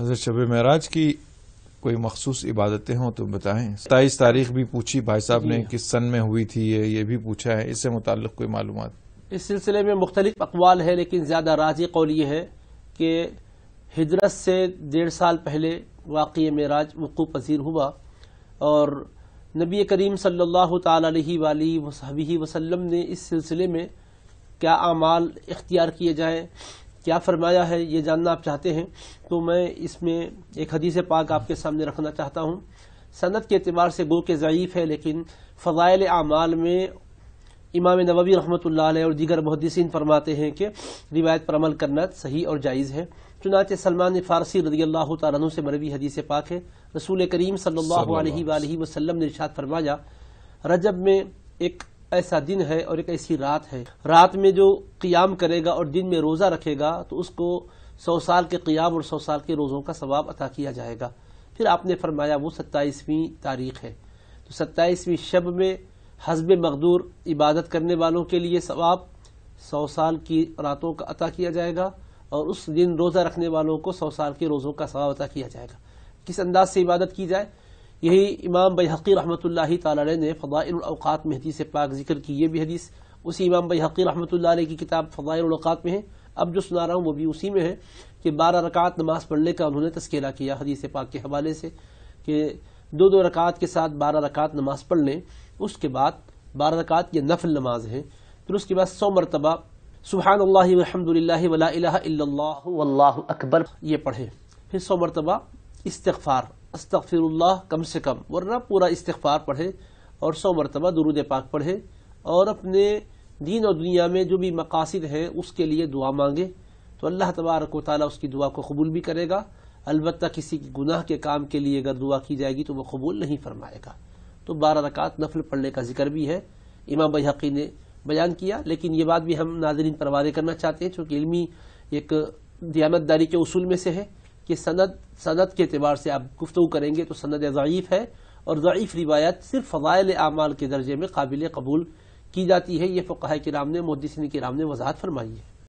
हजरत शब महराज की कोई मखसूस इबादतें हों तो बताएं सताईस तारीख भी पूछी भाई साहब ने किस सन में हुई थी ये ये भी पूछा है इससे मुतल कोई मालूम इस सिलसिले में मुख्तलिफ अकवाल है लेकिन ज़्यादा राजी कौल ये है कि हजरत से डेढ़ साल पहले वाक़ महराज वक़ू पजीर हुआ और नबी करीम सल्ला वसलम ने इस सिलसिले में क्या अमाल इख्तियार किए जाएँ क्या फरमाया है ये जानना आप चाहते हैं तो मैं इसमें एक हदीस पाक आपके सामने रखना चाहता हूँ सनत के अतबार से गो के ज़यीफ़ है लेकिन फ़ज़ाइल अमाल में इमाम नबी रहमत और दीगर मुहदसिन फरमाते हैं कि रिवायत पर अमल करना सही और जायज़ है चुनाच सलमान फ़ारसी रजी अल्लाह तु से मरवी हदीस पाक है रसूल करीम सल्ला वसलम ने इर्शाद फरमाया रजब में एक ऐसा दिन है और एक ऐसी रात है रात में जो क्याम करेगा और दिन में रोज़ा रखेगा तो उसको सौ साल के क़ियाम और सौ साल के रोज़ों का सवाब अता किया जाएगा फिर आपने फरमाया वो सत्ताईसवीं तारीख है तो सत्ताईसवीं शब में हजब मकदूर इबादत करने वालों के लिए सवाब सौ साल की रातों का अता किया जाएगा और उस दिन रोज़ा रखने वालों को सौ साल के रोज़ों का सवाब अता किया जाएगा किस अंदाज से इबादत की जाए यही इमाम बहकी रहमत ने फ़ाइलक़ात में हदीस पाक जिक्र की ये भी हदीस उसी इमाम बहकी रहमत की किताब फ़ाइलक़ात में है अब जो सुना रहा हूँ वो भी उसी में है कि बारह रकात नमाज पढ़ने का उन्होंने तस्करा किया हदीस पाक के हवाले से कि दो दो रकात के साथ बारह रकात नमाज पढ़ लें उसके बाद बारह रकात ये नफल नमाज है फिर उसके बाद सौ मरतबा सुबहान अल्लाहमदिल्ला अकबर ये पढ़े फिर सौ मरतबा इस्तफ़ार अस्तफिर कम से कम वरना पूरा इस्तफार पढ़े और सौ मरतबा दरूद पाक पढ़े और अपने दीन और दुनिया में जो भी मकासद हैं उसके लिए दुआ मांगे तो अल्लाह तबारक ताली उसकी दुआ को कबूल भी करेगा अलबत् किसी की गुनाह के काम के लिए अगर दुआ की जाएगी तो वह कबूल नहीं फरमाएगा तो बारह रकात नफल पढ़ने का जिक्र भी है इमाम बहकी ने बयान किया लेकिन ये बात भी हम नाजरीन पर वादे करना चाहते हैं चूंकि इलमी एक दियामतदारी के असूल में से है कि सनद सनद के अतबार से आप गुफ्तु करेंगे तो सनद ज़ीफ़ है और ज़ीफ़ रिवायत सिर्फ फ़ज़ाइल अमाल के दर्जे में काबिल कबूल की जाती है ये फ़ाह के राम ने मुहदसिन के राम ने वजाहत फरमाई है